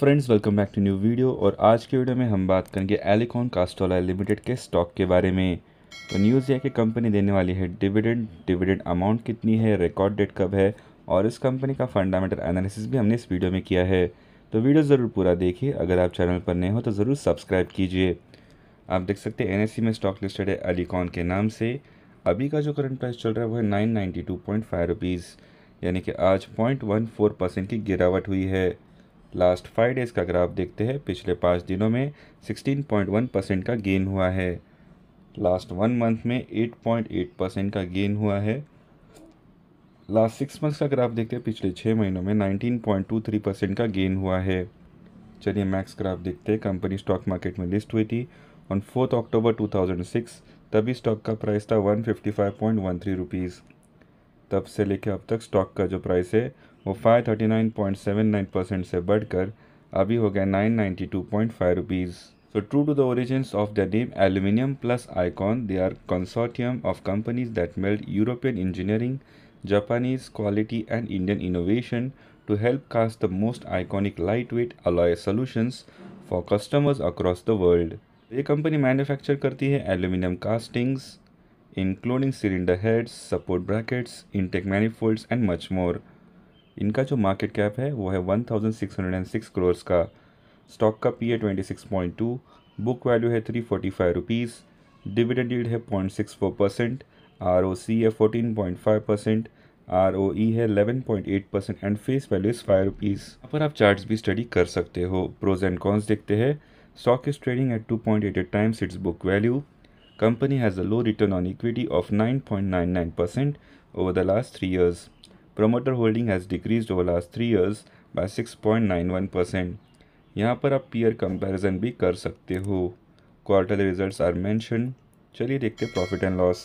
friends welcome back to new video और आज के वीडियो में हम बात करेंगे एलिकॉन कास्टोला लिमिटेड के स्टॉक के बारे में तो न्यूज़ यह कि कंपनी देने वाली है डिविडेंड डिविडेंड अमाउंट कितनी है रिकॉर्ड डेट कब है और इस कंपनी का फंडामेंटल एनालिसिस भी हमने इस वीडियो में किया है तो वीडियो ज़रूर पूरा देखिए अगर आप चैनल पर नए हो तो ज़रूर सब्सक्राइब कीजिए आप देख सकते हैं एन में स्टॉक लिस्टेड है एलिकॉन के नाम से अभी का जो करंट प्राइस चल रहा है वो है nine ninety two point five rupees यानी कि आज पॉइंट वन फोर परसेंट की गिरावट हुई है लास्ट फाइव डेज़ का ग्राफ देखते हैं पिछले पाँच दिनों में 16.1 परसेंट का गेन हुआ है लास्ट वन मंथ में 8.8 परसेंट का गेन हुआ है लास्ट सिक्स मंथ्स का ग्राफ देखते हैं पिछले छः महीनों में 19.23 परसेंट का गेन हुआ है चलिए मैक्स ग्राफ देखते हैं कंपनी स्टॉक मार्केट में लिस्ट हुई थी ऑन फोर्थ अक्टूबर 2006 तभी स्टॉक का प्राइस था वन रुपीस तब से लेकर अब तक स्टॉक का जो प्राइस है वो five thirty nine point seven nine percent से बढ़कर अभी हो गया 992.5 ninety rupees so true to the origins of the name aluminium plus icon they are consortium of companies that meld European engineering Japanese quality and Indian innovation to help cast the most iconic lightweight alloy solutions for customers across the world ये company manufacture करती है aluminium castings including cylinder heads support brackets intake manifolds and much more इनका जो market cap है वो है one thousand six hundred and six crores का stock का पी है twenty six point two book value है three forty five rupees dividend yield है point six four percent R O C है fourteen point five percent R O E है eleven point eight percent and face value is five rupees यहाँ पर आप chart भी study कर सकते हो प्रोज एंड कॉन्स देखते हैं stock is trading at two point eight eight times its book value company return on equity of nine point nine nine percent over the last three years promoter holding has decrease over last three years by six point nine one percent यहाँ पर आप peer comparison भी कर सकते हो quarterly result are mention चलिए देखते profit and loss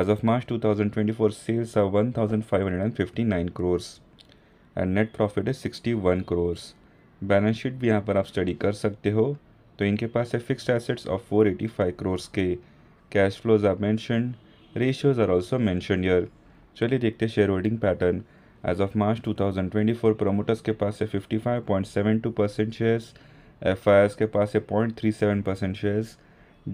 as of March two thousand twenty four sales are five crores and net profit है वन करोर्स बैलेंस शीट भी यहाँ पर आप स्टडी कर सकते हो तो इनके पास है fixed assets of four eighty five crores के cash flows are mention ratios are also mention here चलिए देखते हैं share holding pattern as of March 2024 promoters के पास है 55.72 परसेंट शेयर्स एफ के पास है 0.37 परसेंट शेयर्स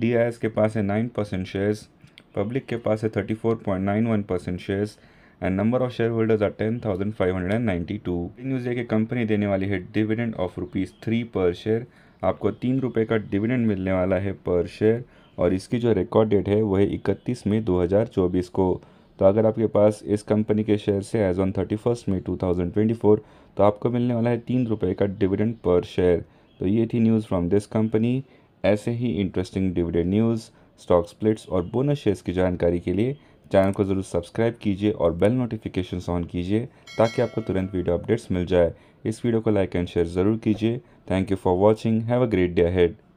डी के पास है नाइन परसेंट शेयर्स पब्लिक के पास है 34.91 percent shares and number of share holders are ten thousand five hundred and ninety two news है कि कंपनी देने वाली है dividend of rupees three per share आपको तीन रुपये का डिविडेंड मिलने वाला है पर शेयर और इसकी जो रिकॉर्ड डेट है वह इकतीस मई दो हज़ार चौबीस को तो अगर आपके पास इस कंपनी के शेयर्स है as on thirty first May two thousand twenty four तो आपको मिलने वाला है तीन रुपये का डिविडेंड पर शेयर तो ये थी न्यूज़ फ्रॉम दिस कंपनी ऐसे ही interesting dividend news stock splits और बोनस शेयर्स की जानकारी के लिए चैनल को ज़रूर सब्सक्राइब कीजिए और बेल नोटिफिकेशन ऑन कीजिए ताकि आपको तुरंत वीडियो अपडेट्स मिल जाए इस वीडियो को लाइक एंड शेयर ज़रूर कीजिए thank you for watching have a great day head